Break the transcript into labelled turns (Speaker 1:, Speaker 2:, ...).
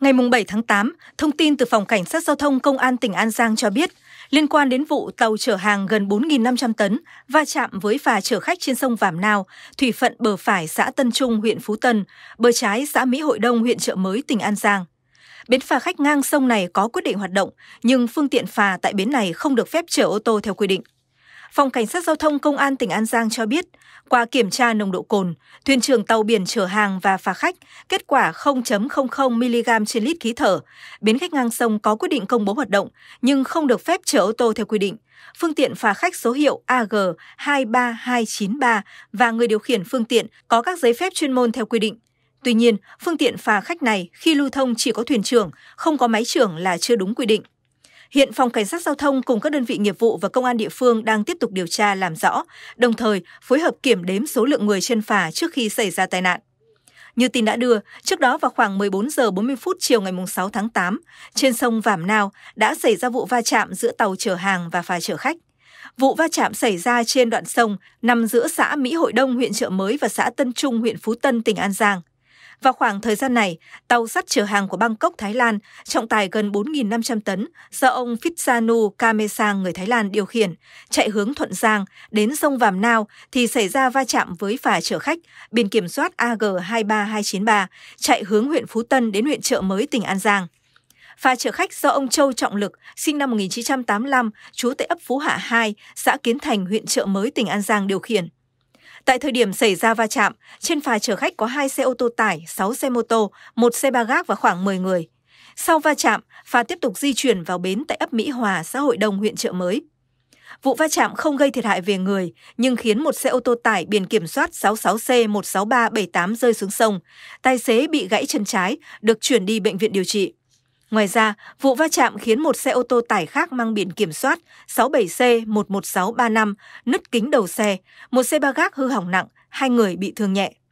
Speaker 1: Ngày 7 tháng 8, thông tin từ Phòng Cảnh sát Giao thông Công an tỉnh An Giang cho biết, liên quan đến vụ tàu chở hàng gần 4.500 tấn va chạm với phà chở khách trên sông Vàm Nao, thủy phận bờ phải xã Tân Trung, huyện Phú Tân, bờ trái xã Mỹ Hội Đông, huyện Trợ Mới, tỉnh An Giang. Bến phà khách ngang sông này có quyết định hoạt động, nhưng phương tiện phà tại bến này không được phép chở ô tô theo quy định. Phòng Cảnh sát Giao thông Công an tỉnh An Giang cho biết, qua kiểm tra nồng độ cồn, thuyền trưởng tàu biển chở hàng và phà khách, kết quả 0.00 mg trên lít khí thở. Bến khách ngang sông có quyết định công bố hoạt động, nhưng không được phép chở ô tô theo quy định. Phương tiện phà khách số hiệu AG 23293 và người điều khiển phương tiện có các giấy phép chuyên môn theo quy định. Tuy nhiên, phương tiện phà khách này khi lưu thông chỉ có thuyền trưởng, không có máy trưởng là chưa đúng quy định. Hiện phòng cảnh sát giao thông cùng các đơn vị nghiệp vụ và công an địa phương đang tiếp tục điều tra làm rõ, đồng thời phối hợp kiểm đếm số lượng người trên phà trước khi xảy ra tai nạn. Như tin đã đưa, trước đó vào khoảng 14 giờ 40 phút chiều ngày 6 tháng 8, trên sông Vảm Nao đã xảy ra vụ va chạm giữa tàu chở hàng và phà chở khách. Vụ va chạm xảy ra trên đoạn sông nằm giữa xã Mỹ Hội Đông huyện Trợ Mới và xã Tân Trung huyện Phú Tân tỉnh An Giang. Vào khoảng thời gian này, tàu sắt chở hàng của Bangkok, Thái Lan, trọng tài gần 4.500 tấn, do ông Phitsanu Kamesang, người Thái Lan điều khiển, chạy hướng Thuận Giang đến sông Vàm Nao thì xảy ra va chạm với phà chở khách biển kiểm soát AG23293 chạy hướng huyện Phú Tân đến huyện Chợ Mới, tỉnh An Giang. Phà chở khách do ông Châu Trọng Lực, sinh năm 1985, trú tại ấp Phú Hạ 2, xã Kiến Thành, huyện Chợ Mới, tỉnh An Giang điều khiển. Tại thời điểm xảy ra va chạm, trên phà chở khách có 2 xe ô tô tải, 6 xe mô tô, 1 xe ba gác và khoảng 10 người. Sau va chạm, phà tiếp tục di chuyển vào bến tại ấp Mỹ Hòa, xã Hội Đông, huyện Trợ Mới. Vụ va chạm không gây thiệt hại về người, nhưng khiến một xe ô tô tải biển kiểm soát 66C16378 rơi xuống sông. Tài xế bị gãy chân trái, được chuyển đi bệnh viện điều trị. Ngoài ra, vụ va chạm khiến một xe ô tô tải khác mang biển kiểm soát 67C11635 nứt kính đầu xe, một xe ba gác hư hỏng nặng, hai người bị thương nhẹ.